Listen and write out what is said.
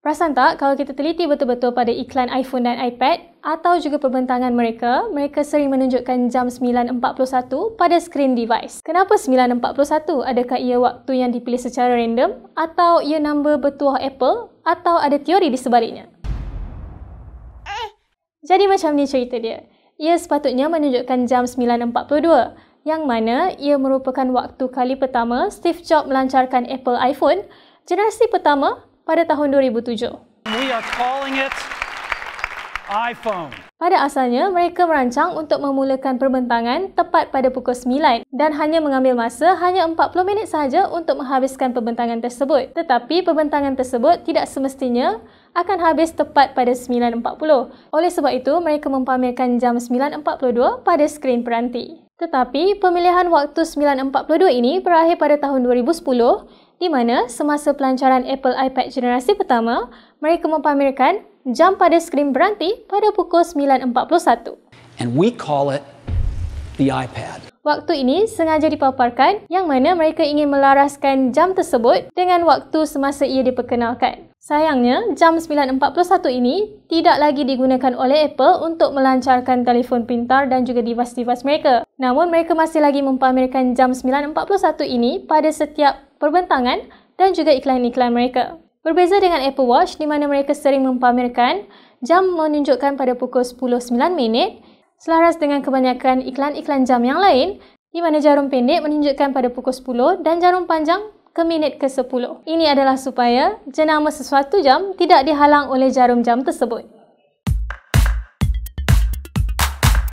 Perasan tak kalau kita teliti betul-betul pada iklan iPhone dan iPad atau juga perbentangan mereka, mereka sering menunjukkan jam 9.41 pada skrin device. Kenapa 9.41? Adakah ia waktu yang dipilih secara random? Atau ia nombor bertuah Apple? Atau ada teori di sebaliknya? Jadi macam ni cerita dia. Ia sepatutnya menunjukkan jam 9.42 yang mana ia merupakan waktu kali pertama Steve Jobs melancarkan Apple iPhone, generasi pertama pada tahun 2007. We are calling it iPhone. Pada asalnya, mereka merancang untuk memulakan perbentangan tepat pada pukul 9 dan hanya mengambil masa hanya 40 minit sahaja untuk menghabiskan perbentangan tersebut. Tetapi perbentangan tersebut tidak semestinya akan habis tepat pada 9.40. Oleh sebab itu, mereka mempamerkan jam 9.42 pada skrin peranti. Tetapi, pemilihan waktu 9.42 ini berakhir pada tahun 2010 di mana semasa pelancaran Apple iPad generasi pertama, mereka mempamerkan jam pada skrin berhenti pada pukul 9.41. And we call it the iPad. Waktu ini sengaja dipaparkan yang mana mereka ingin melaraskan jam tersebut dengan waktu semasa ia diperkenalkan. Sayangnya, jam 9.41 ini tidak lagi digunakan oleh Apple untuk melancarkan telefon pintar dan juga device-device mereka. Namun, mereka masih lagi mempamerkan jam 9.41 ini pada setiap perbentangan dan juga iklan-iklan mereka. Berbeza dengan Apple Watch di mana mereka sering mempamerkan jam menunjukkan pada pukul 10.09 minit selaras dengan kebanyakan iklan-iklan jam yang lain di mana jarum pendek menunjukkan pada pukul 10 dan jarum panjang ke minit ke-10. Ini adalah supaya jenama sesuatu jam tidak dihalang oleh jarum jam tersebut.